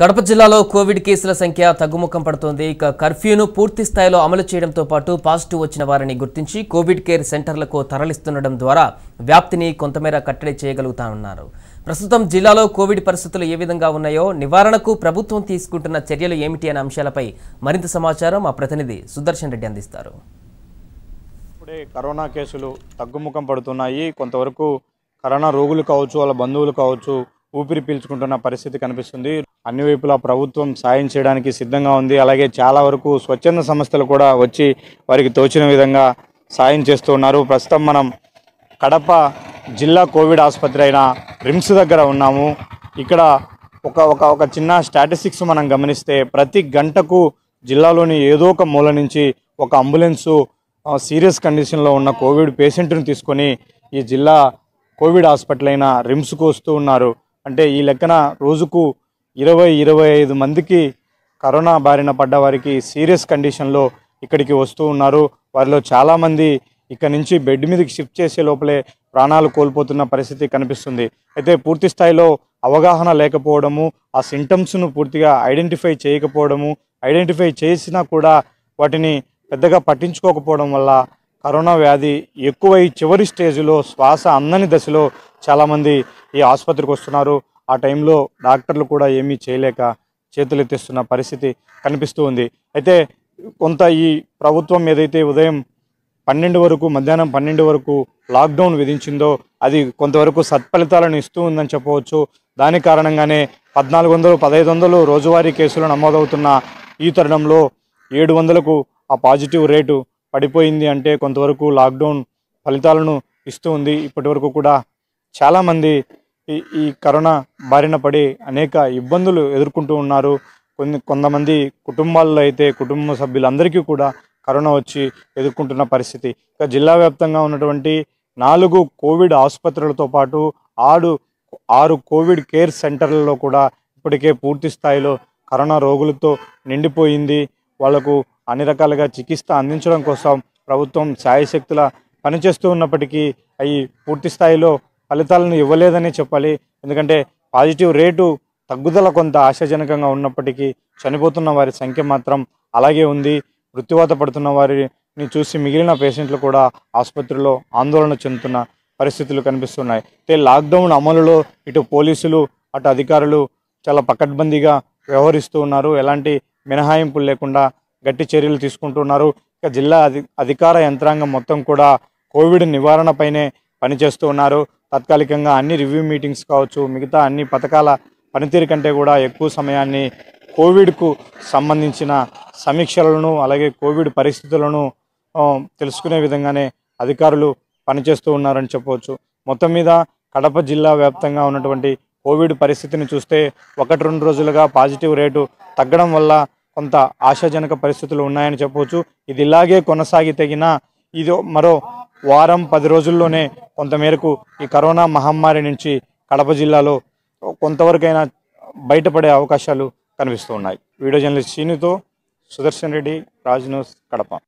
కడప జిల్లాలో కోవిడ్ కేసుల సంఖ్య తగ్గుముఖం పడుతోంది ఇక కర్ఫ్యూను పూర్తి స్థాయిలో అమలు చేయడంతో పాటు పాజిటివ్ వచ్చిన వారిని గుర్తించి కోవిడ్ కేర్ సెంటర్లకు తరలిస్తుండడం ద్వారా వ్యాప్తిని కొంతమేర కట్టడి చేయగలుగుతామన్నారు ప్రస్తుతం జిల్లాలో కోవిడ్ పరిస్థితులు ఏ విధంగా ఉన్నాయో నివారణకు ప్రభుత్వం తీసుకుంటున్న చర్యలు ఏమిటి అనే అంశాలపై మరింత సమాచారం మా ప్రతినిధి సుదర్శన్ రెడ్డి అందిస్తారు ఇప్పుడే కరోనా కేసులు తగ్గుముఖం పడుతున్నాయి కొంతవరకు కరోనా రోగులు కావచ్చు వాళ్ళ బంధువులు కావచ్చు ఊపిరి పీల్చుకుంటున్న పరిస్థితి కనిపిస్తుంది అన్ని వైపులా ప్రభుత్వం సాయం చేయడానికి సిద్ధంగా ఉంది అలాగే చాలా వరకు స్వచ్ఛంద సంస్థలు కూడా వచ్చి వారికి తోచిన విధంగా సాయం చేస్తూ ఉన్నారు ప్రస్తుతం మనం కడప జిల్లా కోవిడ్ ఆసుపత్రి అయిన రిమ్స్ దగ్గర ఉన్నాము ఇక్కడ ఒక ఒక ఒక చిన్న స్టాటిస్టిక్స్ మనం గమనిస్తే ప్రతి గంటకు జిల్లాలోని ఏదో ఒక మూల నుంచి ఒక అంబులెన్సు సీరియస్ కండిషన్లో ఉన్న కోవిడ్ పేషెంట్ను తీసుకొని ఈ జిల్లా కోవిడ్ హాస్పిటల్ అయిన రిమ్స్కు వస్తూ ఉన్నారు అంటే ఈ లెక్కన రోజుకు ఇరవై ఇరవై ఐదు మందికి కరోనా బారిన పడ్డ వారికి సీరియస్ కండిషన్లో ఇక్కడికి వస్తూ ఉన్నారు వారిలో చాలామంది ఇక్కడ నుంచి బెడ్ మీదకి షిఫ్ట్ చేసే లోపలే ప్రాణాలు కోల్పోతున్న పరిస్థితి కనిపిస్తుంది అయితే పూర్తి స్థాయిలో అవగాహన లేకపోవడము ఆ సింటమ్స్ను పూర్తిగా ఐడెంటిఫై చేయకపోవడము ఐడెంటిఫై చేసినా కూడా వాటిని పెద్దగా పట్టించుకోకపోవడం వల్ల కరోనా వ్యాధి ఎక్కువై చివరి స్టేజ్లో శ్వాస అందని దశలో చాలామంది ఈ ఆసుపత్రికి వస్తున్నారు ఆ టైంలో డాక్టర్లు కూడా ఏమీ చేయలేక చేతులెత్తిస్తున్న పరిస్థితి కనిపిస్తూ ఉంది అయితే కొంత ఈ ప్రభుత్వం ఏదైతే ఉదయం పన్నెండు వరకు మధ్యాహ్నం పన్నెండు వరకు లాక్డౌన్ విధించిందో అది కొంతవరకు సత్ఫలితాలను ఇస్తూ ఉందని చెప్పవచ్చు దాని కారణంగానే పద్నాలుగు వందలు పదహైదు వందలు రోజువారీ కేసులు నమోదవుతున్న ఈ తరుణంలో ఏడు వందలకు ఆ పాజిటివ్ రేటు పడిపోయింది అంటే కొంతవరకు లాక్డౌన్ ఫలితాలను ఇస్తూ ఉంది ఇప్పటి కూడా చాలామంది ఈ ఈ కరోనా బారిన పడి అనేక ఇబ్బందులు ఎదుర్కొంటూ ఉన్నారు కొన్ని కొంతమంది కుటుంబాల్లో అయితే కుటుంబ సభ్యులందరికీ కూడా కరోనా వచ్చి ఎదుర్కొంటున్న పరిస్థితి ఇక జిల్లా వ్యాప్తంగా ఉన్నటువంటి నాలుగు కోవిడ్ ఆసుపత్రులతో పాటు ఆడు ఆరు కోవిడ్ కేర్ సెంటర్లలో కూడా ఇప్పటికే పూర్తి స్థాయిలో కరోనా రోగులతో నిండిపోయింది వాళ్లకు అన్ని రకాలుగా చికిత్స అందించడం కోసం ప్రభుత్వం సాయశక్తుల పనిచేస్తూ ఉన్నప్పటికీ అవి పూర్తి స్థాయిలో ఫలితాలను ఇవ్వలేదని చెప్పాలి ఎందుకంటే పాజిటివ్ రేటు తగ్గుదల కొంత ఆశాజనకంగా ఉన్నప్పటికీ చనిపోతున్న వారి సంఖ్య మాత్రం అలాగే ఉంది మృత్యువాత పడుతున్న వారిని చూసి మిగిలిన పేషెంట్లు కూడా ఆసుపత్రిలో ఆందోళన చెందుతున్న పరిస్థితులు కనిపిస్తున్నాయి అయితే లాక్డౌన్ అమలులో ఇటు పోలీసులు అటు అధికారులు చాలా పకడ్బందీగా వ్యవహరిస్తూ ఉన్నారు ఎలాంటి మినహాయింపులు లేకుండా గట్టి చర్యలు తీసుకుంటున్నారు ఇక జిల్లా అధికార యంత్రాంగం మొత్తం కూడా కోవిడ్ నివారణపైనే పనిచేస్తూ ఉన్నారు తాత్కాలికంగా అన్ని రివ్యూ మీటింగ్స్ కావచ్చు మిగతా అన్ని పథకాల పనితీరు కంటే కూడా ఎక్కువ సమయాన్ని కోవిడ్కు సంబంధించిన సమీక్షలను అలాగే కోవిడ్ పరిస్థితులను తెలుసుకునే విధంగానే అధికారులు పనిచేస్తూ ఉన్నారని చెప్పవచ్చు మొత్తం మీద కడప జిల్లా వ్యాప్తంగా ఉన్నటువంటి కోవిడ్ పరిస్థితిని చూస్తే ఒకటి రెండు రోజులుగా పాజిటివ్ రేటు తగ్గడం వల్ల కొంత ఆశాజనక పరిస్థితులు ఉన్నాయని చెప్పవచ్చు ఇది ఇలాగే తగిన ఇది మరో వారం పది రోజుల్లోనే కొంతమేరకు ఈ కరోనా మహమ్మారి నుంచి కడప జిల్లాలో కొంతవరకైనా బయటపడే అవకాశాలు కనిపిస్తూ ఉన్నాయి వీడియో జర్నలిస్ట్ శ్రీనితో సుదర్శన్ రెడ్డి రాజ్ న్యూస్ కడప